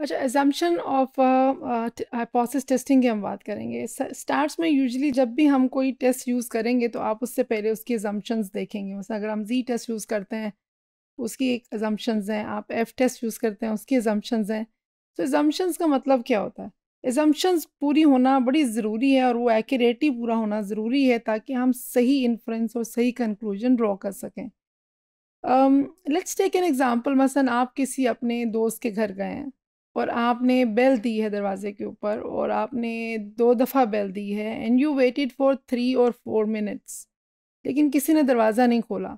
अच्छा assumption of हाइपोसिस testing की हम बात करेंगे स्टार्ट में यूजली जब भी हम कोई टेस्ट यूज़ करेंगे तो आप उससे पहले उसकी एजम्पन्स देखेंगे मतलब अगर हम जी टेस्ट यूज़ करते हैं उसकी एक एजम्पन्स हैं आप एफ टेस्ट यूज़ करते हैं उसकी एजम्पन्स हैं तो एजम्पन्स का मतलब क्या होता है एजम्पन्स पूरी होना बड़ी ज़रूरी है और वो एक्यूरेटली पूरा होना ज़रूरी है ताकि हम सही इन्फ्रेंस और सही कंक्लूजन ड्रॉ कर सकें लेट्स टेक एन एग्ज़ाम्पल मसलन आप किसी अपने दोस्त के घर गए हैं और आपने बेल दी है दरवाज़े के ऊपर और आपने दो दफ़ा बेल दी है and you waited for three और फोर मिनट्स लेकिन किसी ने दरवाज़ा नहीं खोला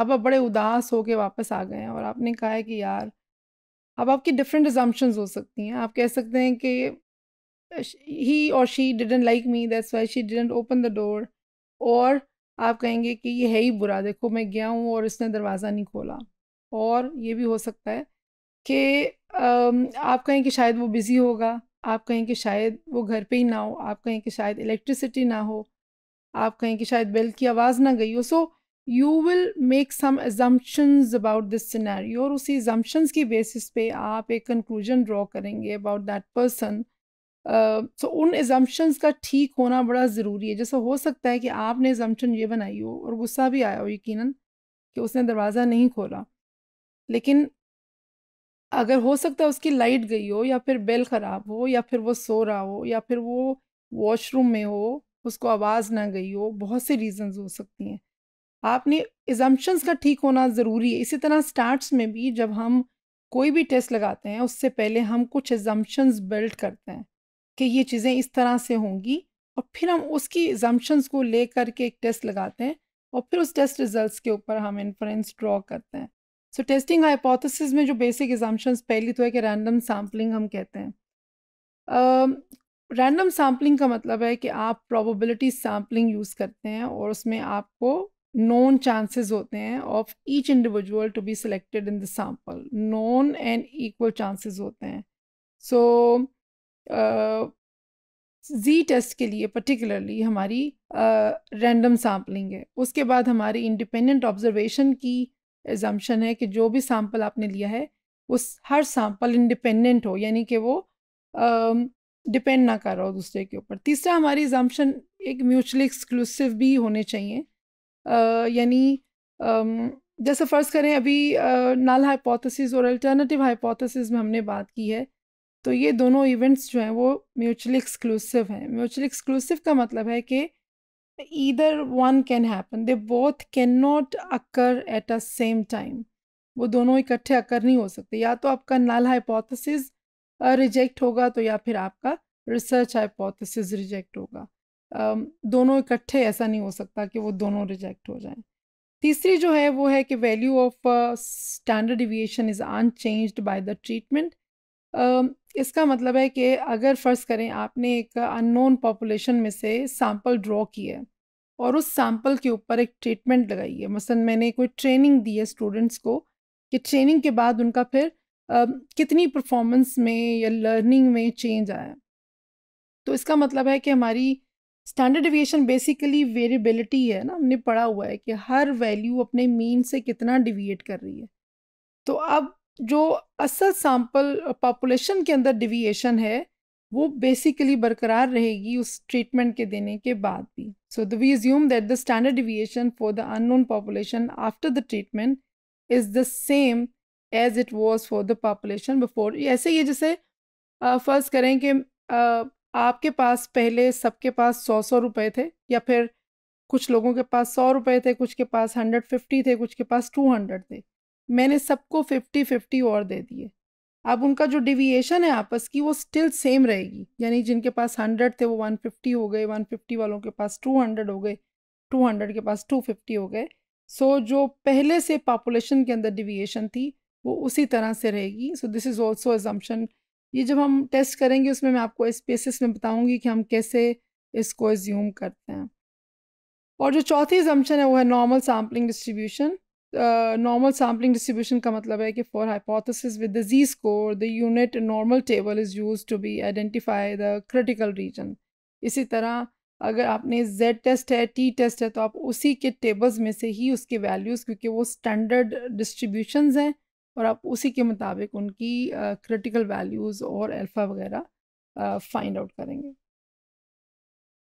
अब आप बड़े उदास होकर वापस आ गए हैं और आपने कहा है कि यार अब आपकी डिफरेंट एजम्पन्स हो सकती हैं आप कह सकते हैं कि ही और she didn't like me that's why she didn't open the door और आप कहेंगे कि ये है ही बुरा देखो मैं गया हूँ और इसने दरवाज़ा नहीं खोला और ये भी हो सकता है कि आप कहें कि शायद वो बिज़ी होगा आप कहें कि शायद वो घर पे ही ना हो आप कहें कि शायद इलेक्ट्रिसिटी ना हो आप कहें कि शायद बेल की आवाज़ ना गई हो so you will make some assumptions about this scenario और उसी एजम्पन्स की बेसिस पे आप एक कंक्लूजन ड्रॉ करेंगे अबाउट दैट पर्सन सो उन एजम्पन्स का ठीक होना बड़ा ज़रूरी है जैसा हो सकता है कि आपने एजम्पन ये बनाई हो और गुस्सा भी आया हो यकीन कि उसने दरवाज़ा नहीं खोला लेकिन अगर हो सकता है उसकी लाइट गई हो या फिर बेल ख़राब हो या फिर वो सो रहा हो या फिर वो वॉशरूम में हो, उसको आवाज़ ना गई हो, बहुत से रीज़न्स हो सकती हैं। आपने एजम्पन्स का ठीक होना ज़रूरी है। इसी तरह स्टार्ट्स में भी जब हम कोई भी टेस्ट लगाते हैं, उससे पहले हम कुछ एजम्पन्स बिल्ड करते हैं कि ये चीज़ें इस तरह से होंगी और फिर हम उसकी एजम्पन्स को ले करके एक टेस्ट लगाते हैं और फिर उस टेस्ट रिज़ल्ट के ऊपर हम इन्फ्रेंस ड्रॉ करते हैं। सो टेस्टिंग हाइपोथेसिस में जो बेसिक एग्जाम्पन्स पहली तो है कि रैंडम सैम्पलिंग हम कहते हैं रैंडम uh, सैम्पलिंग का मतलब है कि आप प्रोबेबिलिटी सैम्पलिंग यूज़ करते हैं और उसमें आपको नॉन चांसेस होते हैं of each individual to be selected in the sample known and equal chances होते हैं सो जी टेस्ट के लिए पर्टिकुलरली हमारी रैंडम uh, सैम्पलिंग है उसके बाद हमारी इंडिपेंडेंट ऑब्जर्वेशन की एजम्पन है कि जो भी सैम्पल आपने लिया है उस हर सैम्पल इंडिपेंडेंट हो यानी कि वो डिपेंड ना कर रहा हो दूसरे के ऊपर तीसरा हमारी एजम्पन एक म्यूचुअली एक्सक्लूसिव भी होने चाहिए यानी जैसे फ़र्ज़ करें अभी नल uh, हाइपोथेसिस और अल्टरनेटिव हाइपोथेसिस में हमने बात की है तो ये दोनों इवेंट्स जो हैं वो म्यूचुअली एक्सक्लूसिव हैं म्यूचुअली एक्सक्लूसिव का मतलब है कि one can happen they both can not occur at a same time वो दोनों इकट्ठे अकर नहीं हो सकते या तो आपका नल हाइपोथेसिस रिजेक्ट होगा तो या फिर आपका रिसर्च हाइपोथेसिस रिजेक्ट होगा um, दोनों इकट्ठे ऐसा नहीं हो सकता कि वो दोनों रिजेक्ट हो जाएं तीसरी जो है वो है कि value of standard deviation is unchanged by the treatment इसका मतलब है कि अगर फ़र्ज़ करें आपने एक अननोन पॉपुलेशन में से सैम्पल ड्रॉ किया है और उस सैम्पल के ऊपर एक ट्रीटमेंट लगाई है मसलन मैंने कोई ट्रेनिंग दी है स्टूडेंट्स को कि ट्रेनिंग के बाद उनका फिर आ, कितनी परफॉर्मेंस में या लर्निंग में चेंज आया तो इसका मतलब है कि हमारी स्टैंडर्ड डिविएशन बेसिकली वेरिएबिलिटी है ना हमने पढ़ा हुआ है कि हर वैल्यू अपने मीन से कितना डिविएट कर रही है तो अब जो असल सैम्पल पॉपुलेशन के अंदर डिविएशन है वो बेसिकली बरकरार रहेगी उस ट्रीटमेंट के देने के बाद भी so the we assume that the standard deviation for the unknown population after the treatment is the same as it was for the population before ऐसे ये जैसे फर्ज करें कि आपके पास पहले सबके पास सौ सौ रुपए थे या फिर कुछ लोगों के पास सौ रुपए थे कुछ के पास हंड्रेड फिफ्टी थे कुछ के पास टू हंड्रेड थे मैंने सबको फिफ्टी फिफ्टी और दे दिए अब उनका जो डिविएशन है आपस की वो स्टिल सेम रहेगी यानी जिनके पास हंड्रेड थे वो वन फिफ्टी हो गए वन फिफ्टी वालों के पास टू हंड्रेड हो गए टू हंड्रेड के पास टू फिफ्टी हो गए सो so, जो पहले से पॉपुलेशन के अंदर डिविएशन थी वो उसी तरह से रहेगी so this is also assumption ये जब हम टेस्ट करेंगे उसमें मैं आपको स्पेसिस में बताऊँगी कि हम कैसे इसको एज्यूम करते हैं और जो चौथी एजम्पन है वो है normal sampling distribution normal sampling distribution का मतलब है कि for hypothesis with the Z score the unit normal table is use to be identify the critical region इसी तरह अगर आपने जेड टेस्ट है टी टेस्ट है तो आप उसी के टेबल्स में से ही उसके वैल्यूज़ क्योंकि वो स्टैंडर्ड डिस्ट्रीब्यूशन हैं और आप उसी के मुताबिक उनकी क्रिटिकल uh, वैल्यूज़ और एल्फ़ा वगैरह फाइंड आउट करेंगे